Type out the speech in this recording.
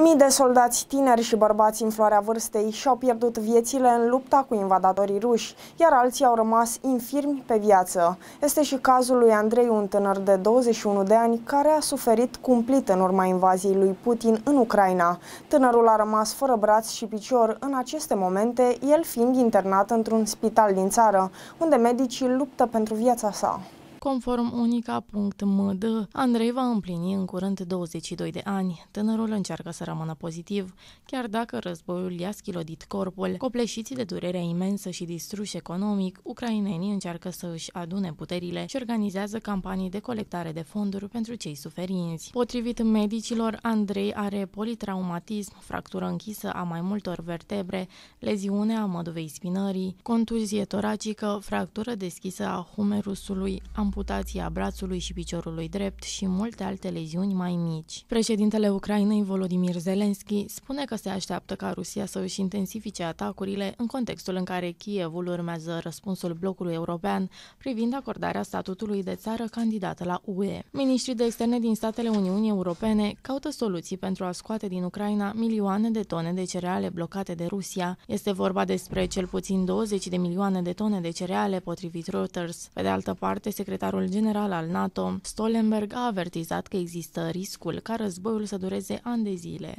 Mii de soldați tineri și bărbați în floarea vârstei și-au pierdut viețile în lupta cu invadatorii ruși, iar alții au rămas infirmi pe viață. Este și cazul lui Andrei, un tânăr de 21 de ani, care a suferit cumplit în urma invaziei lui Putin în Ucraina. Tânărul a rămas fără braț și picior în aceste momente, el fiind internat într-un spital din țară, unde medicii luptă pentru viața sa. Conform unica.md, Andrei va împlini în curând 22 de ani. Tânărul încearcă să rămână pozitiv, chiar dacă războiul i-a schilodit corpul. Copleșiți de durerea imensă și distruși economic, ucrainenii încearcă să își adune puterile și organizează campanii de colectare de fonduri pentru cei suferinți. Potrivit medicilor, Andrei are politraumatism, fractură închisă a mai multor vertebre, leziune a măduvei spinării, contuzie toracică, fractură deschisă a humerusului, am amputația brațului și piciorului drept și multe alte leziuni mai mici. Președintele Ucrainei Volodymyr Zelensky spune că se așteaptă ca Rusia să își intensifice atacurile în contextul în care Kievul urmează răspunsul blocului european privind acordarea statutului de țară candidată la UE. Ministrii de externe din statele Uniunii Europene caută soluții pentru a scoate din Ucraina milioane de tone de cereale blocate de Rusia. Este vorba despre cel puțin 20 de milioane de tone de cereale potrivit Reuters. Pe de altă parte, secretarul secretarul general al NATO, Stoltenberg, a avertizat că există riscul ca războiul să dureze ani de zile.